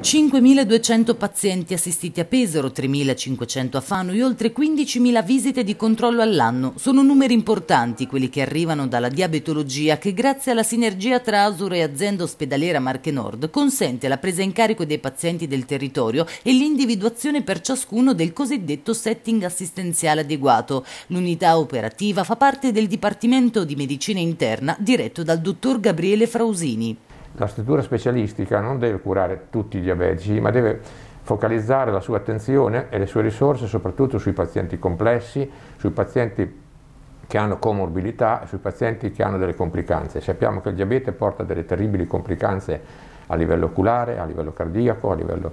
5.200 pazienti assistiti a Pesaro, 3.500 a Fano e oltre 15.000 visite di controllo all'anno. Sono numeri importanti quelli che arrivano dalla diabetologia che grazie alla sinergia tra Asuro e azienda ospedaliera Marche Nord consente la presa in carico dei pazienti del territorio e l'individuazione per ciascuno del cosiddetto setting assistenziale adeguato. L'unità operativa fa parte del Dipartimento di Medicina Interna diretto dal dottor Gabriele Frausini la struttura specialistica non deve curare tutti i diabetici, ma deve focalizzare la sua attenzione e le sue risorse soprattutto sui pazienti complessi, sui pazienti che hanno comorbilità, sui pazienti che hanno delle complicanze. Sappiamo che il diabete porta delle terribili complicanze a livello oculare, a livello cardiaco, a livello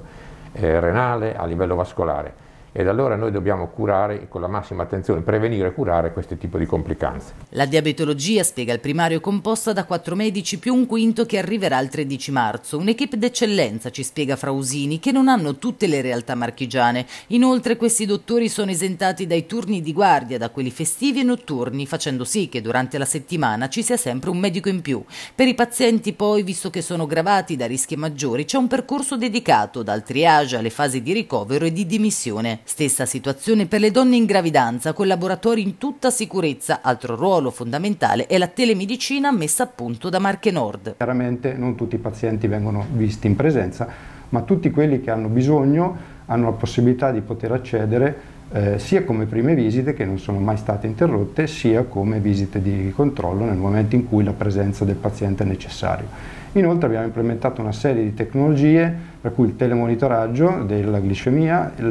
eh, renale, a livello vascolare ed allora noi dobbiamo curare con la massima attenzione, prevenire e curare questo tipo di complicanze. La diabetologia, spiega il primario, è composta da quattro medici più un quinto che arriverà il 13 marzo. Un'equipe d'eccellenza, ci spiega Frausini, che non hanno tutte le realtà marchigiane. Inoltre questi dottori sono esentati dai turni di guardia, da quelli festivi e notturni, facendo sì che durante la settimana ci sia sempre un medico in più. Per i pazienti poi, visto che sono gravati da rischi maggiori, c'è un percorso dedicato dal triage alle fasi di ricovero e di dimissione. Stessa situazione per le donne in gravidanza, con laboratori in tutta sicurezza. Altro ruolo fondamentale è la telemedicina messa a punto da Marche Nord. Chiaramente non tutti i pazienti vengono visti in presenza, ma tutti quelli che hanno bisogno hanno la possibilità di poter accedere eh, sia come prime visite che non sono mai state interrotte, sia come visite di controllo nel momento in cui la presenza del paziente è necessaria. Inoltre abbiamo implementato una serie di tecnologie, tra cui il telemonitoraggio della glicemia, eh,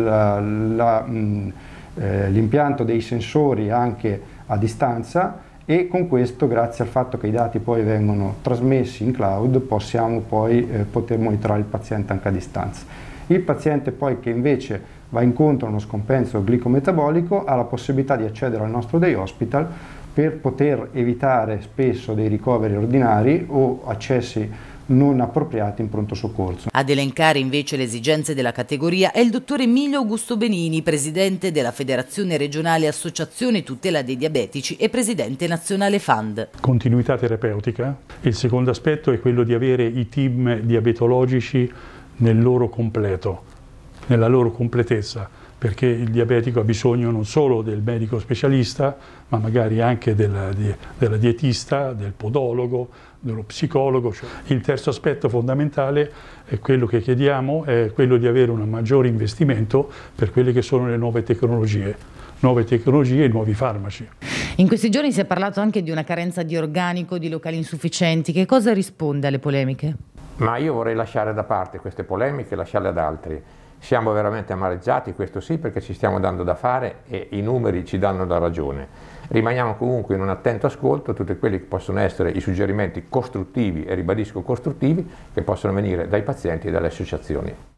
l'impianto eh, dei sensori anche a distanza e con questo, grazie al fatto che i dati poi vengono trasmessi in cloud, possiamo poi eh, poter monitorare il paziente anche a distanza. Il paziente poi che invece va incontro a uno scompenso glicometabolico ha la possibilità di accedere al nostro day hospital per poter evitare spesso dei ricoveri ordinari o accessi non appropriati in pronto soccorso. Ad elencare invece le esigenze della categoria è il dottor Emilio Augusto Benini, presidente della Federazione Regionale Associazione Tutela dei Diabetici e presidente nazionale FAND. Continuità terapeutica. Il secondo aspetto è quello di avere i team diabetologici nel loro completo, nella loro completezza, perché il diabetico ha bisogno non solo del medico specialista, ma magari anche della, della dietista, del podologo, dello psicologo. Cioè, il terzo aspetto fondamentale è quello che chiediamo, è quello di avere un maggiore investimento per quelle che sono le nuove tecnologie, nuove tecnologie e nuovi farmaci. In questi giorni si è parlato anche di una carenza di organico, di locali insufficienti. Che cosa risponde alle polemiche? ma io vorrei lasciare da parte queste polemiche e lasciarle ad altri. Siamo veramente amareggiati, questo sì, perché ci stiamo dando da fare e i numeri ci danno la ragione. Rimaniamo comunque in un attento ascolto a tutti quelli che possono essere i suggerimenti costruttivi, e ribadisco costruttivi, che possono venire dai pazienti e dalle associazioni.